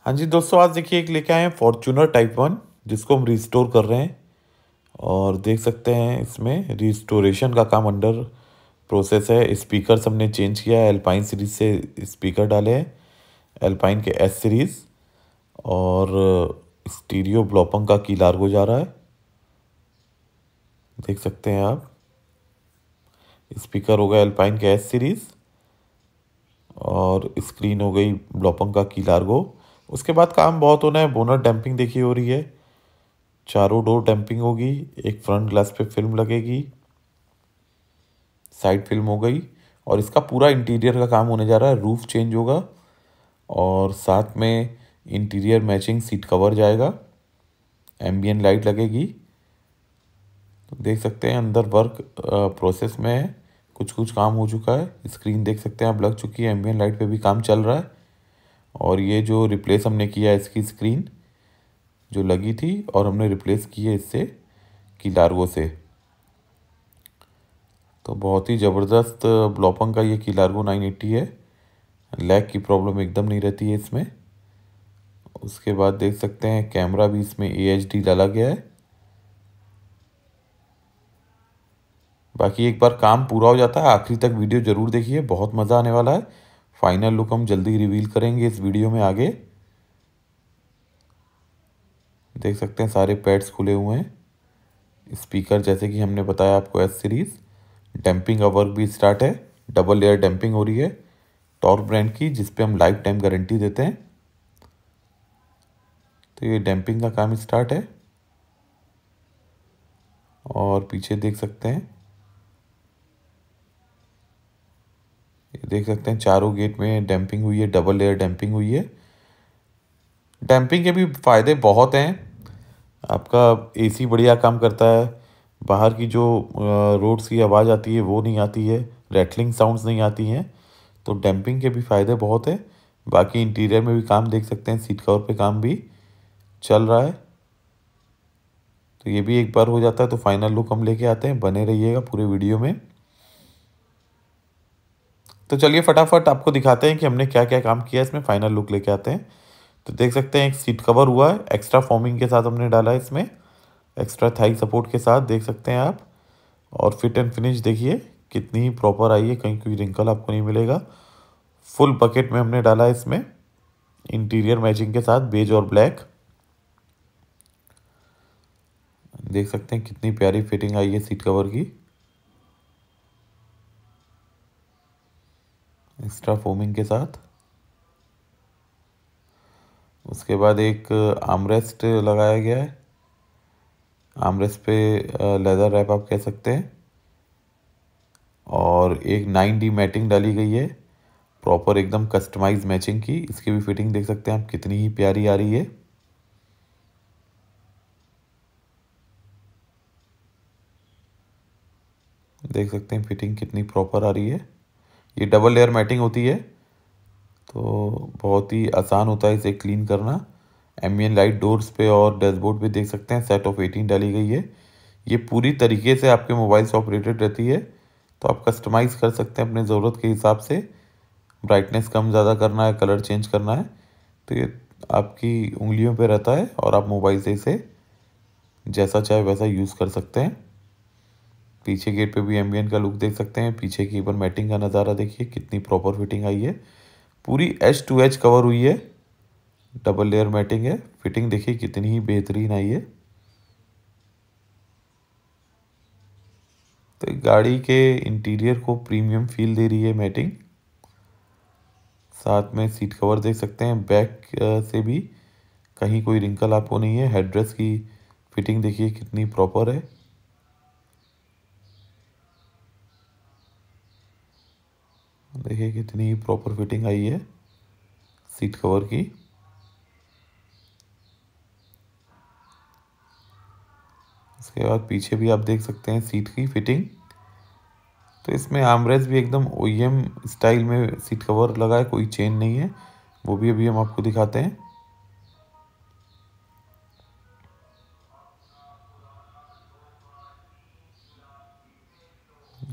हाँ जी दोस्तों आज देखिए एक लेके आए हैं फॉर्चूनर टाइप वन जिसको हम रिस्टोर कर रहे हैं और देख सकते हैं इसमें रिस्टोरेशन का काम अंडर प्रोसेस है स्पीकर हमने चेंज किया है एल्पाइन सीरीज़ से स्पीकर डाले हैं एल्पाइन के एस सीरीज़ और स्टीरियो ब्लॉपंग का की लार्गो जा रहा है देख सकते हैं आप स्पीकर हो गया एल्पाइन का एस सीरीज़ और स्क्रीन हो गई ब्लॉपंग का की लार्गो उसके बाद काम बहुत होना है बोनर डैम्पिंग देखी हो रही है चारों डोर डैम्पिंग होगी एक फ्रंट ग्लास पे फिल्म लगेगी साइड फिल्म हो गई और इसका पूरा इंटीरियर का काम होने जा रहा है रूफ चेंज होगा और साथ में इंटीरियर मैचिंग सीट कवर जाएगा एम्बियन लाइट लगेगी तो देख सकते हैं अंदर वर्क प्रोसेस में है कुछ कुछ काम हो चुका है स्क्रीन देख सकते हैं आप लग चुकी है एम्बियन लाइट पे भी काम चल रहा है और ये जो रिप्लेस हमने किया है इसकी स्क्रीन जो लगी थी और हमने रिप्लेस की है इससे कि लार्गो से तो बहुत ही ज़बरदस्त ब्लॉपंग का ये की लार्गो नाइन एट्टी है लैग की प्रॉब्लम एकदम नहीं रहती है इसमें उसके बाद देख सकते हैं कैमरा भी इसमें ए डाला गया है बाकी एक बार काम पूरा हो जाता है आखिरी तक वीडियो ज़रूर देखिए बहुत मज़ा आने वाला है फाइनल लुक हम जल्दी रिवील करेंगे इस वीडियो में आगे देख सकते हैं सारे पैड्स खुले हुए हैं स्पीकर जैसे कि हमने बताया आपको एस सीरीज़ डैम्पिंग का वर्क भी स्टार्ट है डबल लेयर डैम्पिंग हो रही है टॉर्क ब्रांड की जिसपे हम लाइफ टाइम गारंटी देते हैं तो ये डैम्पिंग का काम स्टार्ट है और पीछे देख सकते हैं ये देख सकते हैं चारों गेट में डैम्पिंग हुई है डबल लेयर डैम्पिंग हुई है डैम्पिंग के भी फ़ायदे बहुत हैं आपका एसी बढ़िया काम करता है बाहर की जो रोड्स की आवाज़ आती है वो नहीं आती है रेटलिंग साउंड्स नहीं आती हैं तो डैम्पिंग के भी फ़ायदे बहुत हैं बाकी इंटीरियर में भी काम देख सकते हैं सीट कवर पे काम भी चल रहा है तो ये भी एक बार हो जाता है तो फाइनल लुक हम लेके आते हैं बने रहिएगा पूरे वीडियो में तो चलिए फटाफट आपको दिखाते हैं कि हमने क्या क्या काम किया इसमें फाइनल लुक लेके आते हैं तो देख सकते हैं एक सीट कवर हुआ है एक्स्ट्रा फॉर्मिंग के साथ हमने डाला है इसमें एक्स्ट्रा थाई सपोर्ट के साथ देख सकते हैं आप और फिट एंड फिनिश देखिए कितनी ही प्रॉपर आई है कहीं कोई रिंकल आपको नहीं मिलेगा फुल बकेट में हमने डाला है इसमें इंटीरियर मैचिंग के साथ बेज और ब्लैक देख सकते हैं कितनी प्यारी फिटिंग आई है सीट कवर की एक्स्ट्रा फोमिंग के साथ उसके बाद एक आमरेस्ट uh, लगाया गया है आमरेस्ट पे लेदर uh, रैप आप कह सकते हैं और एक नाइन डी मैटिंग डाली गई है प्रॉपर एकदम कस्टमाइज मैचिंग की इसकी भी फिटिंग देख सकते हैं आप कितनी ही प्यारी आ रही है देख सकते हैं फिटिंग कितनी प्रॉपर आ रही है ये डबल लेयर मैटिंग होती है तो बहुत ही आसान होता है इसे क्लीन करना एन लाइट डोर्स पे और डैशबोर्ड पे देख सकते हैं सेट ऑफ एटीन डाली गई है ये पूरी तरीके से आपके मोबाइल से ऑपरेटेड रहती है तो आप कस्टमाइज़ कर सकते हैं अपने ज़रूरत के हिसाब से ब्राइटनेस कम ज़्यादा करना है कलर चेंज करना है तो ये आपकी उंगलियों पे रहता है और आप मोबाइल से इसे जैसा चाहे वैसा यूज़ कर सकते हैं पीछे गेट पे भी एम्बियन का लुक देख सकते हैं पीछे की ऊपर मैटिंग का नज़ारा देखिए कितनी प्रॉपर फिटिंग आई है पूरी एच टू एच कवर हुई है डबल लेयर मैटिंग है फिटिंग देखिए कितनी ही बेहतरीन आई है तो गाड़ी के इंटीरियर को प्रीमियम फील दे रही है मैटिंग साथ में सीट कवर देख सकते हैं बैक से भी कहीं कोई रिंकल आपको नहीं है हेड की फिटिंग देखिए कितनी प्रॉपर है देखिए कितनी प्रॉपर फिटिंग आई है सीट कवर की इसके बाद पीछे भी आप देख सकते हैं सीट की फिटिंग तो इसमें आमरेज भी एकदम ओ स्टाइल e में सीट कवर लगा है कोई चेन नहीं है वो भी अभी हम आपको दिखाते हैं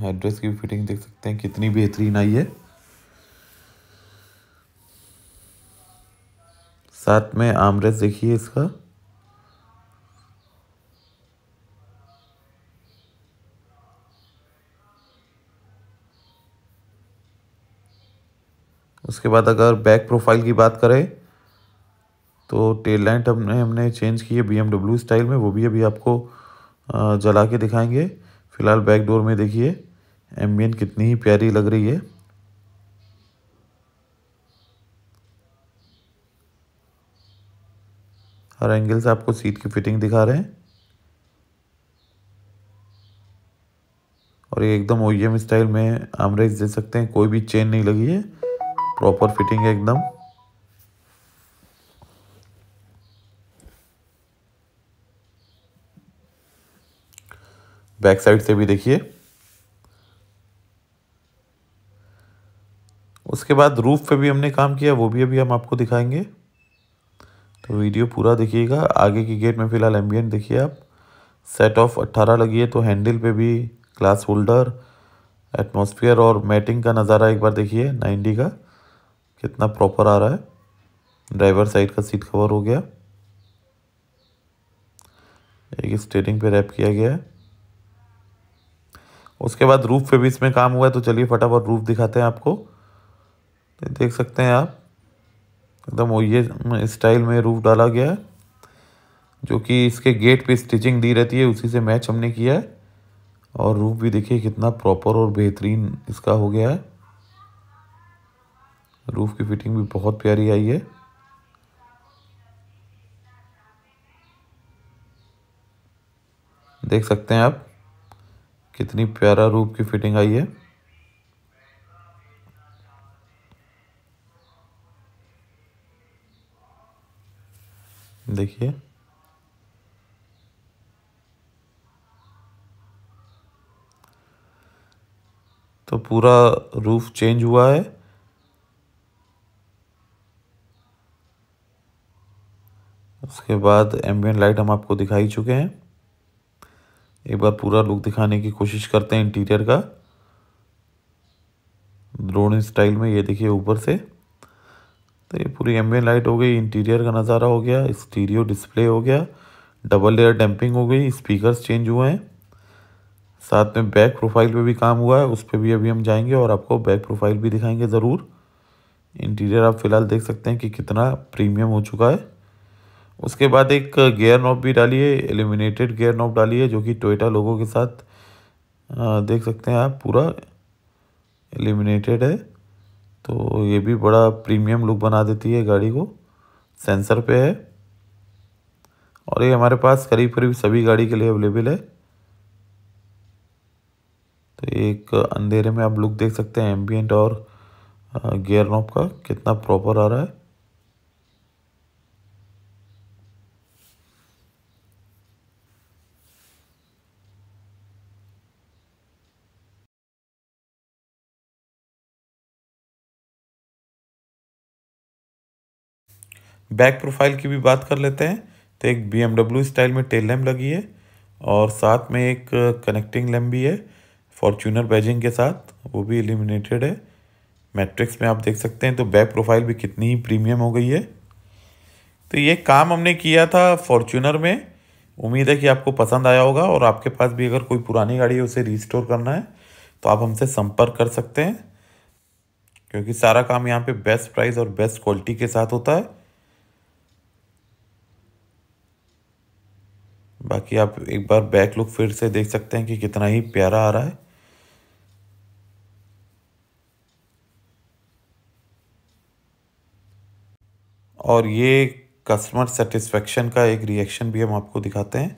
हेडड्रेस की फिटिंग देख सकते हैं कितनी बेहतरीन आई है साथ में आमरेस देखिए इसका उसके बाद अगर बैक प्रोफाइल की बात करें तो टेल लाइट हमने हमने चेंज की है बी स्टाइल में वो भी अभी आपको जला के दिखाएंगे फिलहाल बैक डोर में देखिए एम्बियन कितनी ही प्यारी लग रही है हर एंगल से आपको सीट की फिटिंग दिखा रहे हैं और ये एकदम ओ स्टाइल e में आमरेज दे सकते हैं कोई भी चेन नहीं लगी है प्रॉपर फिटिंग है एकदम बैक साइड से भी देखिए उसके बाद रूफ पे भी हमने काम किया वो भी अभी हम आपको दिखाएंगे तो वीडियो पूरा देखिएगा आगे की गेट में फ़िलहाल एम्बियन देखिए आप सेट ऑफ अट्ठारह लगी है तो हैंडल पे भी ग्लास होल्डर एटमॉस्फेयर और मैटिंग का नज़ारा एक बार देखिए नाइन्टी का कितना प्रॉपर आ रहा है ड्राइवर साइड का सीट कवर हो गया एक स्टेरिंग पे रैप किया गया है उसके बाद रूफ़ पे भी इसमें काम हुआ है तो चलिए फटाफट रूफ़ दिखाते हैं आपको देख सकते हैं आप एकदम ये स्टाइल में रूफ़ डाला गया है जो कि इसके गेट पे स्टिचिंग दी रहती है उसी से मैच हमने किया है और रूफ़ भी देखिए कितना प्रॉपर और बेहतरीन इसका हो गया है रूफ़ की फिटिंग भी बहुत प्यारी आई है देख सकते हैं आप कितनी प्यारा रूप की फिटिंग आई है देखिए तो पूरा रूफ चेंज हुआ है उसके बाद एम्बियन लाइट हम आपको दिखाई चुके हैं एक बार पूरा लुक दिखाने की कोशिश करते हैं इंटीरियर का ड्रोन स्टाइल में ये देखिए ऊपर से तो ये पूरी एम लाइट हो गई इंटीरियर का नज़ारा हो गया स्टीरियो डिस्प्ले हो गया डबल लेयर डैम्पिंग हो गई स्पीकर्स चेंज हुए हैं साथ में बैक प्रोफाइल पे भी काम हुआ है उस पर भी अभी हम जाएंगे और आपको बैक प्रोफाइल भी दिखाएंगे ज़रूर इंटीरियर आप फिलहाल देख सकते हैं कि कितना प्रीमियम हो चुका है उसके बाद एक गेयर नॉब भी डाली है एलिमिनेटेड गेयर नॉब डाली है जो कि टोयोटा लोगों के साथ देख सकते हैं आप पूरा एलिमिनेटेड है तो ये भी बड़ा प्रीमियम लुक बना देती है गाड़ी को सेंसर पे है और ये हमारे पास करीब करीब सभी गाड़ी के लिए अवेलेबल है तो एक अंधेरे में आप लुक देख सकते हैं एम्बियट और गियर नॉब का कितना प्रॉपर आ रहा है बैक प्रोफाइल की भी बात कर लेते हैं तो एक बी स्टाइल में टेल लैम्प लगी है और साथ में एक कनेक्टिंग लैम्प भी है फॉर्चूनर बैजिंग के साथ वो भी एलिमिनेटेड है मैट्रिक्स में आप देख सकते हैं तो बैक प्रोफाइल भी कितनी ही प्रीमियम हो गई है तो ये काम हमने किया था फॉर्चूनर में उम्मीद है कि आपको पसंद आया होगा और आपके पास भी अगर कोई पुरानी गाड़ी है उसे रिस्टोर करना है तो आप हमसे संपर्क कर सकते हैं क्योंकि सारा काम यहाँ पे बेस्ट प्राइस और बेस्ट क्वालिटी के साथ होता है बाकी आप एक बार बैक लुक फिर से देख सकते हैं कि कितना ही प्यारा आ रहा है और ये कस्टमर सेटिस्फेक्शन का एक रिएक्शन भी हम आपको दिखाते हैं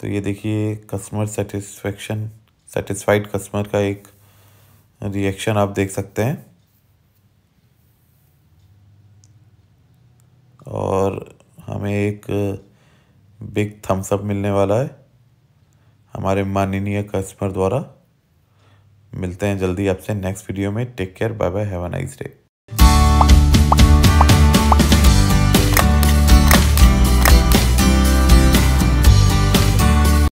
तो ये देखिए कस्टमर सेटिस्फेक्शन सेटिस्फाइड कस्टमर का एक रिएक्शन आप देख सकते हैं और हमें एक बिग थम्स अप मिलने वाला है हमारे माननीय कस्टमर द्वारा मिलते हैं जल्दी आपसे नेक्स्ट वीडियो में take care bye bye have a nice day